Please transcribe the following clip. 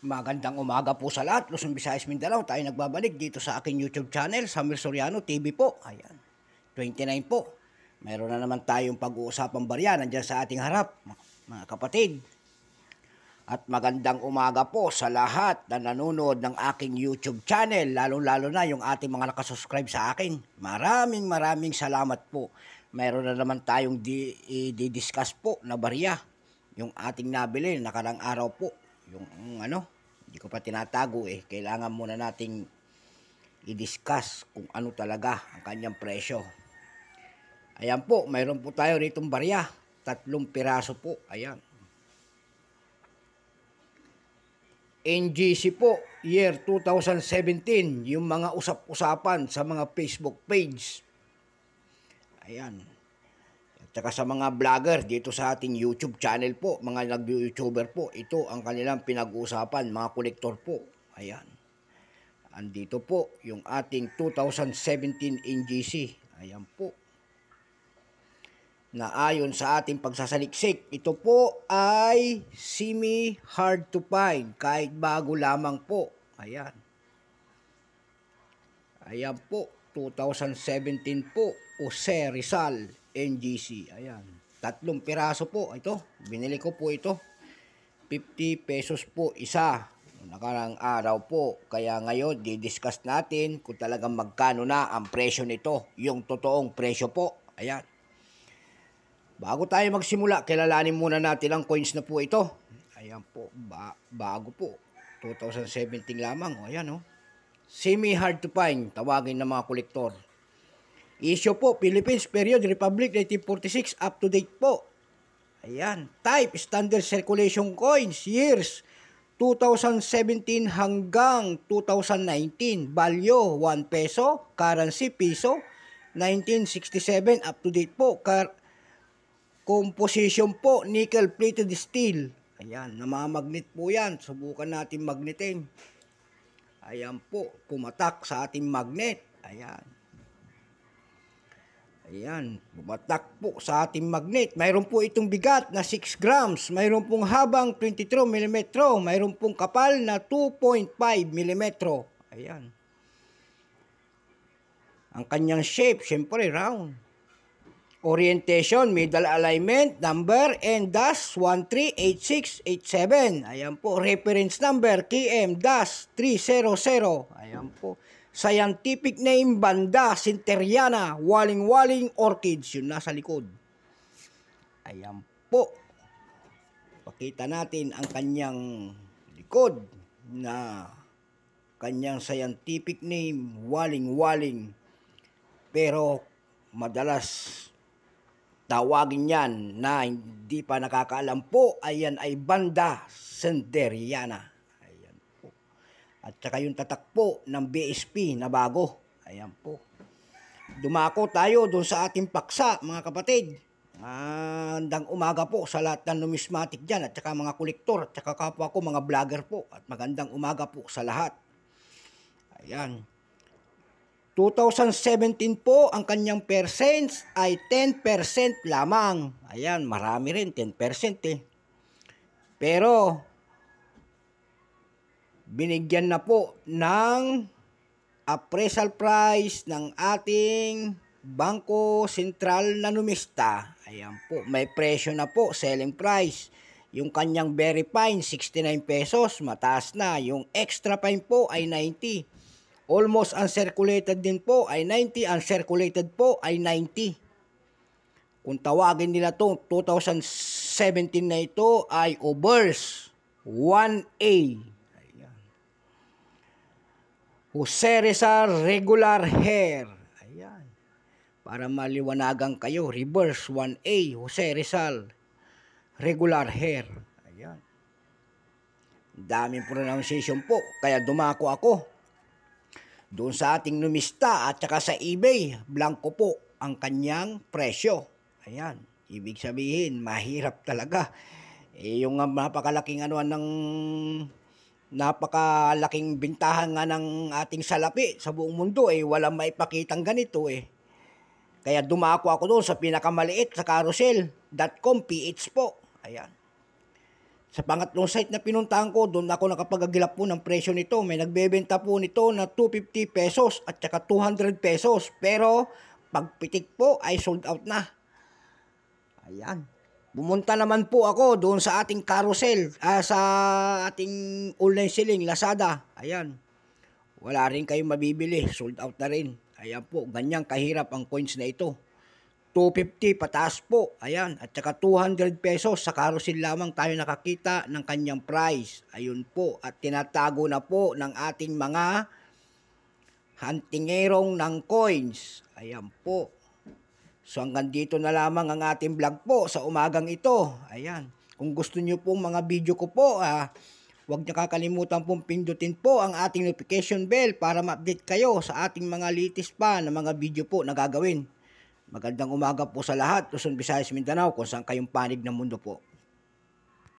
Magandang umaga po sa lahat. Luzon, Visayas, Mindanao. Tayo nagbabalik dito sa aking YouTube channel, Samuel Soriano TV po. Ayan. 29 po. Meron na naman tayong pag-uusapang barya nandiyan sa ating harap, mga kapatid. At magandang umaga po sa lahat na nanonood ng aking YouTube channel, lalo-lalo na yung ating mga nakasubscribe sa akin. Maraming maraming salamat po. Meron na naman tayong di-discuss di po na barya yung ating nabili nakarang araw po yung um, ano, hindi ko pa tinatago eh. Kailangan muna nating i-discuss kung ano talaga ang kanyang presyo. Ayan po, mayroon po tayo ritong barya. Tatlong piraso po. Ayan. NGC po, year 2017, yung mga usap-usapan sa mga Facebook page. Ayan. Tsaka sa mga vlogger dito sa ating YouTube channel po, mga nag-YouTuber po, ito ang kanilang pinag-uusapan, mga kolektor po. Ayan. Andito po yung ating 2017 NGC. Ayan po. Na ayon sa ating pagsasaliksik, ito po ay semi hard to find kahit bago lamang po. Ayan. Ayan po, 2017 po, Jose Rizal. NGC. Ayan. Tatlong piraso po ito. Binili ko po ito. 50 pesos po isa. Nakarang araw po. Kaya ngayon, didiscuss natin kung talagang magkano na ang presyo nito. Yung totoong presyo po. Ayan. Bago tayo magsimula, kilalanin muna natin ang coins na po ito. Ayan po, ba bago po. 2017 lamang. O, ayan o. Oh. Semi hard to find, tawagin ng mga kolektor. Issue po, Philippines Period Republic 1946, up to date po. Ayan, type, standard circulation coins, years, 2017 hanggang 2019, value 1 peso, currency piso, 1967 up to date po. Car composition po nickel plated steel. Ayan, namamagnet po 'yan. Subukan natin magnetin. Ayan po, pumatak sa ating magnet. Ayan. Ayan, bumatak po sa ating magnet. Mayroon po itong bigat na 6 grams. Mayroon pong habang 23 mm. Mayroon pong kapal na 2.5 mm. Ayan. Ang kanyang shape, syempre round. Orientation, middle alignment, number, and dash 138687. Ayan po, reference number, KM-300. Ayan po scientific name Banda Sinteriana Waling-waling orchids yun nasa likod ayan po pakita natin ang kanyang likod na kanyang scientific name Waling-waling pero madalas tawagin yan na hindi pa nakakaalam po ayan ay Banda Sinteriana at saka yung tatakpo ng BSP na bago. Ayan po. Dumako tayo doon sa ating paksa, mga kapatid. Andang umaga po sa lahat ng numismatic dyan at saka mga kolektor at saka kapwa ko mga vlogger po at magandang umaga po sa lahat. Ayan. 2017 po, ang kanyang percent ay 10% lamang. Ayan, marami rin, 10% eh. Pero, binigyan na po ng appraisal price ng ating Bangko Sentral na Numista. Ayan po, may presyo na po, selling price. Yung kanyang very fine, 69 pesos, mataas na. Yung extra fine po ay 90. Almost uncirculated din po ay 90, uncirculated po ay 90. Kung tawagin nila itong 2017 na ito ay overs 1A. Jose Rizal regular hair. Ayan. Para maliwanagan kayo, reverse 1A, Jose Rizal, regular hair. Ayan. Daming pronunciation po, kaya dumako ako. Doon sa ating numista at saka sa eBay, blanco po ang kanyang presyo. Ayan, ibig sabihin, mahirap talaga. Eh, yung napakalaking ano ng napakalaking bintahan nga ng ating salapi sa buong mundo eh walang maipakitang ganito eh kaya dumako ako doon sa pinakamaliit sa carousel.com PH po ayan sa pangatlong site na pinuntahan ko doon ako nakapagagilap po ng presyo nito may nagbebenta po nito na 250 pesos at saka 200 pesos pero pagpitik po ay sold out na ayan Bumunta naman po ako doon sa ating carousel, uh, sa ating online selling, Lazada. Ayan. Wala rin kayong mabibili. Sold out na rin. Ayan po, ganyang kahirap ang coins na ito. 250 pataas po. Ayan. At saka 200 pesos sa carousel lamang tayo nakakita ng kanyang price. Ayun po. At tinatago na po ng ating mga huntingerong ng coins. Ayan po. So hanggang dito na lamang ang ating vlog po sa umagang ito. Ayan. Kung gusto nyo pong mga video ko po, ah, huwag nyo kakalimutan pong pindutin po ang ating notification bell para ma-update kayo sa ating mga latest pa na mga video po na gagawin. Magandang umaga po sa lahat. Luzon, Visayas, Mindanao, kung saan kayong panig ng mundo po.